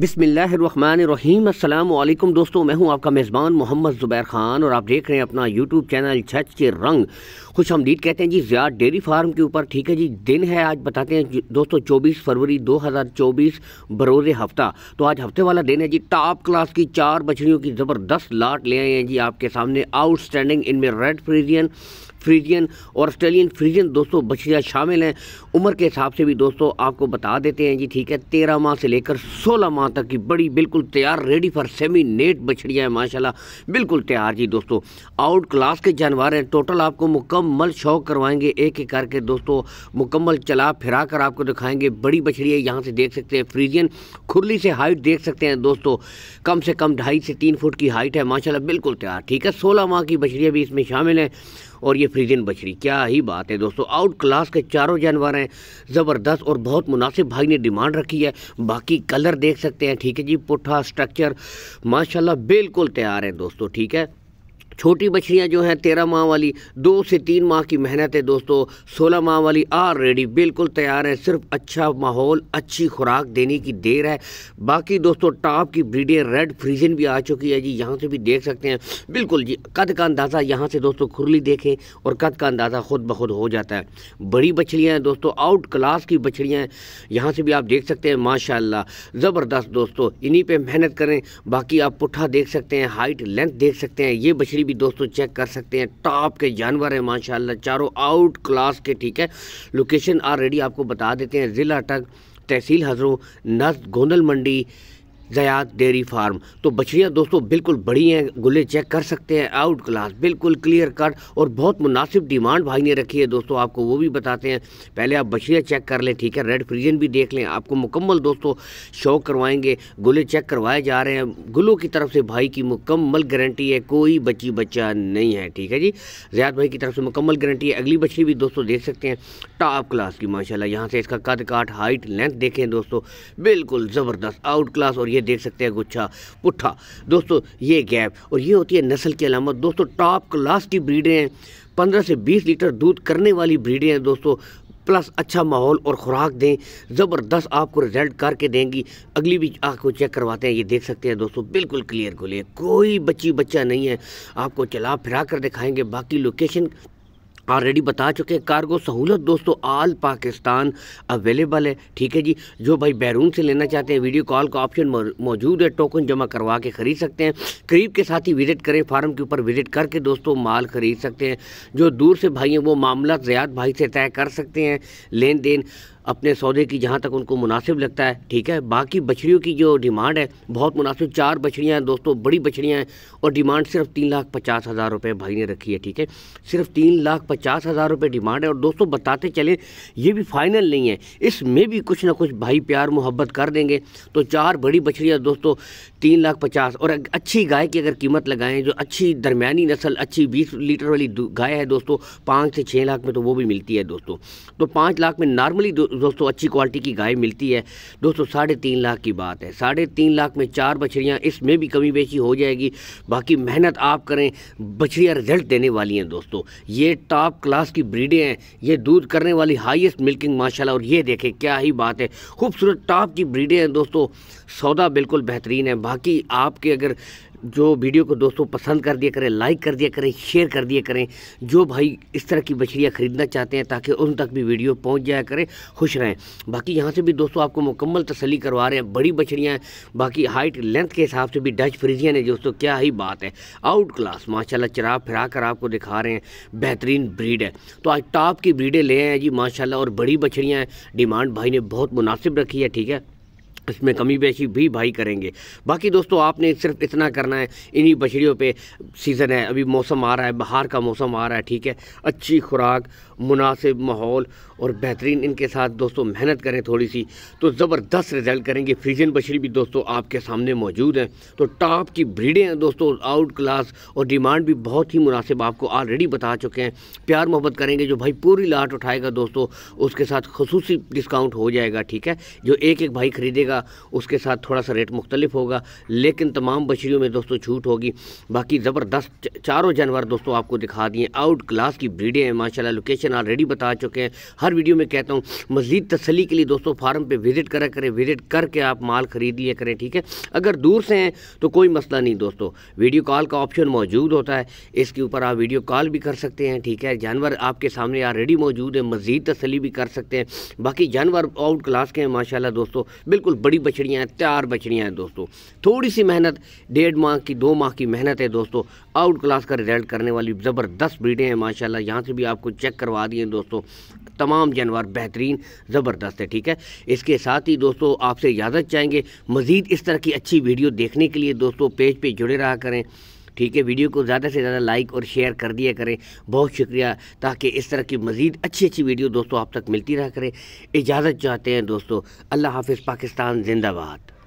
बिसमीम अल्लाम दोस्तों मैं हूं आपका मेज़बान मोहम्मद ज़ुबैर ख़ान और आप देख रहे हैं अपना यूट्यूब चैनल छच के रंग खुश हमदीद कहते हैं जी ज्यादा डेयरी फार्म के ऊपर ठीक है जी दिन है आज बताते हैं दोस्तों 24 फरवरी 2024 बरोज़ हफ़्ता तो आज हफ्ते वाला दिन है जी टॉप क्लास की चार बछड़ियों की ज़बरदस्त लाट ले आए हैं जी आपके सामने आउटस्टैंडिंग इनमें रेड फ्रीजियन फ्रीजियन और ऑस्ट्रेलियन फ्रीजियन दोस्तों बछड़ियाँ शामिल हैं उम्र के हिसाब से भी दोस्तों आपको बता देते हैं जी ठीक है तेरह माह से लेकर सोलह माह तक की बड़ी बिल्कुल तैयार रेडी फॉर सेमी नेट बछड़ियाँ हैं माशाला बिल्कुल तैयार जी दोस्तों आउट क्लास के जानवर हैं टोटल आपको मुकम्मल शौक करवाएंगे एक एक करके दोस्तों मुकम्मल चला फिरा कर आपको दिखाएंगे बड़ी बछड़ियाँ यहाँ से देख सकते हैं फ्रीजियन खुरली से हाइट देख सकते हैं दोस्तों कम से कम ढाई से तीन फुट की हाइट है माशाल्लाह बिल्कुल तैयार ठीक है सोलह माह की बछड़ियाँ भी इसमें शामिल हैं और ये फ्रीजन बछड़ी क्या ही बात है दोस्तों आउट क्लास के चारों जानवर हैं ज़बरदस्त और बहुत मुनासिब भाई ने डिमांड रखी है बाकी कलर देख सकते हैं ठीक है जी पुठा स्ट्रक्चर माशाल्लाह बिल्कुल तैयार है दोस्तों ठीक है छोटी मछलियाँ जो हैं तेरह माह वाली दो से तीन माह की मेहनत है दोस्तों सोलह माह वाली ऑलरेडी बिल्कुल तैयार है सिर्फ अच्छा माहौल अच्छी खुराक देने की देर है बाकी दोस्तों टॉप की ब्रीडें रेड फ्रीजन भी आ चुकी है जी यहाँ से भी देख सकते हैं बिल्कुल जी कद का अंदाज़ा यहाँ से दोस्तों खुरली देखें और कद का अंदाज़ा खुद ब खुद हो जाता है बड़ी बछड़ियाँ हैं दोस्तों आउट क्लास की बछड़ियाँ हैं यहाँ से भी आप देख सकते हैं माशाला ज़बरदस्त दोस्तों इन्हीं पर मेहनत करें बाकी आप पुठा देख सकते हैं हाइट लेंथ देख सकते हैं ये बछड़ी भी दोस्तों चेक कर सकते हैं टॉप के जानवर हैं माशाल्लाह चारों आउट क्लास के ठीक है लोकेशन ऑलरेडी आपको बता देते हैं ज़िला टक तहसील हजरों नस गोंदल मंडी ज़यात डेयरी फार्म तो बछड़ियाँ दोस्तों बिल्कुल बड़ी हैं गुले चेक कर सकते हैं आउट क्लास बिल्कुल क्लियर कट और बहुत मुनासिब डिमांड भाई ने रखी है दोस्तों आपको वो भी बताते हैं पहले आप बछड़ियाँ चेक कर लें ठीक है रेड फ्रीजन भी देख लें आपको मुकम्मल दोस्तों शो करवाएंगे गुले चेक करवाए जा रहे हैं गुलों की तरफ से भाई की मुकम्मल गारंटी है कोई बच्ची बच्चा नहीं है ठीक है जी जयात भाई की तरफ से मुकम्मल गारंटी है अगली बछड़ी भी दोस्तों देख सकते हैं टॉप क्लास की माशाला यहाँ से इसका कद काट हाइट लेंथ देखें दोस्तों बिल्कुल ज़बरदस्त आउट क्लास और ये ये देख सकते हैं गुच्छा पुट्ठा दोस्तों ये गैप और ये होती है नस्ल की अलामत दोस्तों टॉप क्लास की ब्रीडें हैं पंद्रह से बीस लीटर दूध करने वाली ब्रीडें हैं दोस्तों प्लस अच्छा माहौल और ख़ुराक दें ज़बरदस्त आपको रिजल्ट करके देंगी अगली भी आपको चेक करवाते हैं ये देख सकते हैं दोस्तों बिल्कुल क्लियर को कोई बच्ची बच्चा नहीं है आपको चला फिरा कर दिखाएंगे बाकी लोकेशन ऑलरेडी बता चुके हैं कार्गो सहूलत दोस्तों आल पाकिस्तान अवेलेबल है ठीक है जी जो भाई बैरून से लेना चाहते हैं वीडियो कॉल का ऑप्शन मौजूद है टोकन जमा करवा के ख़रीद सकते हैं करीब के साथ ही विज़िट करें फार्म के ऊपर विज़िट करके दोस्तों माल ख़रीद सकते हैं जो दूर से भाई हैं वो मामला ज़्यादा भाई से तय कर सकते हैं लेन देन अपने सौदे की जहाँ तक उनको मुनासिब लगता है ठीक है बाकी बछड़ियों की जो डिमांड है बहुत मुनासिब चार बछड़ियाँ हैं दोस्तों बड़ी बछड़ियाँ हैं और डिमांड सिर्फ तीन लाख पचास हज़ार रुपये भाई ने रखी है ठीक है सिर्फ तीन लाख पचास हज़ार रुपये डिमांड है और दोस्तों बताते चले ये भी फाइनल नहीं है इसमें भी कुछ ना कुछ भाई प्यार मोहब्बत कर देंगे तो चार बड़ी बछड़ियाँ दोस्तों तीन लाख पचास और अच्छी गाय की अगर कीमत लगाएँ जो अच्छी दरमियानी नस्ल अच्छी बीस लीटर वाली गाय है दोस्तों पाँच से छः लाख में तो वो भी मिलती है दोस्तों तो पाँच लाख में नॉर्मली दोस्तों अच्छी क्वालिटी की गाय मिलती है दोस्तों साढ़े तीन लाख की बात है साढ़े तीन लाख में चार बछड़ियाँ इसमें भी कमी बेशी हो जाएगी बाकी मेहनत आप करें बछड़ियाँ रिजल्ट देने वाली हैं दोस्तों ये टॉप क्लास की ब्रीडें हैं ये दूध करने वाली हाइएस्ट मिल्किंग माशाला और ये देखें क्या ही बात है खूबसूरत टॉप की ब्रीडें हैं दोस्तों सौदा बिल्कुल बेहतरीन है बाकी आपके अगर जो वीडियो को दोस्तों पसंद कर दिया करें लाइक कर दिया करें शेयर कर दिया करें जो भाई इस तरह की बछड़ियाँ ख़रीदना चाहते हैं ताकि उन तक भी वीडियो पहुँच जाया करें खुश रहें बाकी यहाँ से भी दोस्तों आपको मुकम्मल तसली करवा रहे हैं बड़ी बछड़ियाँ हैं बाकी हाइट लेंथ के हिसाब से भी डच फ्रीजियन है दोस्तों क्या ही बात है आउट क्लास माशाला चरा फिरा कर आपको दिखा रहे हैं बेहतरीन ब्रीड है तो आज टॉप की ब्रीडें ले हैं जी माशाला और बड़ी बछड़ियाँ हैं डिमांड भाई ने बहुत मुनासिब रखी है ठीक है इसमें कमी बेशी भी भाई करेंगे बाकी दोस्तों आपने सिर्फ इतना करना है इन्हीं बछड़ियों पे सीज़न है अभी मौसम आ रहा है बाहर का मौसम आ रहा है ठीक है अच्छी खुराक मुनासिब माहौल और बेहतरीन इनके साथ दोस्तों मेहनत करें थोड़ी सी तो ज़बरदस्त रिजल्ट करेंगे फ्रीजन बछड़ी भी दोस्तों आपके सामने मौजूद हैं तो टॉप की ब्रीडें हैं दोस्तों आउट क्लास और डिमांड भी बहुत ही मुनासिब आपको ऑलरेडी बता चुके हैं प्यार मोहब्बत करेंगे जो भाई पूरी लाट उठाएगा दोस्तों उसके साथ खसूसी डिस्काउंट हो जाएगा ठीक है जो एक एक भाई ख़रीदेगा उसके साथ थोड़ा सा रेट मुख्तलिफ होगा लेकिन तमाम बछड़ियों में दोस्तों छूट होगी बाकी ज़बरदस्त चारों जानवर दोस्तों आपको दिखा दिए आउट क्लास की ब्रीडें हैं माशाल्लाह लोकेशन ऑलरेडी बता चुके हैं हर हर वीडियो में कहता हूँ मज़ीद तसली के लिए दोस्तों फार्म पर विज़िट करा करें विज़िट करके आप माल ख़रीदिए करें ठीक है अगर दूर से हैं तो कोई मसला नहीं दोस्तों वीडियो कॉल का ऑप्शन मौजूद होता है इसके ऊपर आप वीडियो कॉल भी कर सकते हैं ठीक है जानवर आपके सामने ऑलरेडी मौजूद है मज़ीद तसली भी कर सकते हैं बाकी जानवर आउट क्लास के हैं माशाल्लाह दोस्तों बिल्कुल बड़ी बछड़ियाँ हैं तैयार बछड़ियाँ हैं दोस्तों थोड़ी सी मेहनत डेढ़ माह की दो माह की मेहनत है दोस्तों आउट क्लास का रिजल्ट करने वाली ज़बरदस्त ब्रीडें हैं माशाला यहाँ से भी आपको चेक करवा दिए दोस्तों तमाम तमाम जानवर बेहतरीन ज़बरदस्त है ठीक है इसके साथ ही दोस्तों आपसे इजाज़त चाहेंगे मज़ीद इस तरह की अच्छी वीडियो देखने के लिए दोस्तों पेज पे जुड़े रहा करें ठीक है वीडियो को ज़्यादा से ज़्यादा लाइक और शेयर कर दिया करें बहुत शुक्रिया ताकि इस तरह की मज़ीद अच्छी अच्छी वीडियो दोस्तों आप तक मिलती रहा करें इजाज़त चाहते हैं दोस्तों अल्लाह हाफिज़ पाकिस्तान जिंदाबाद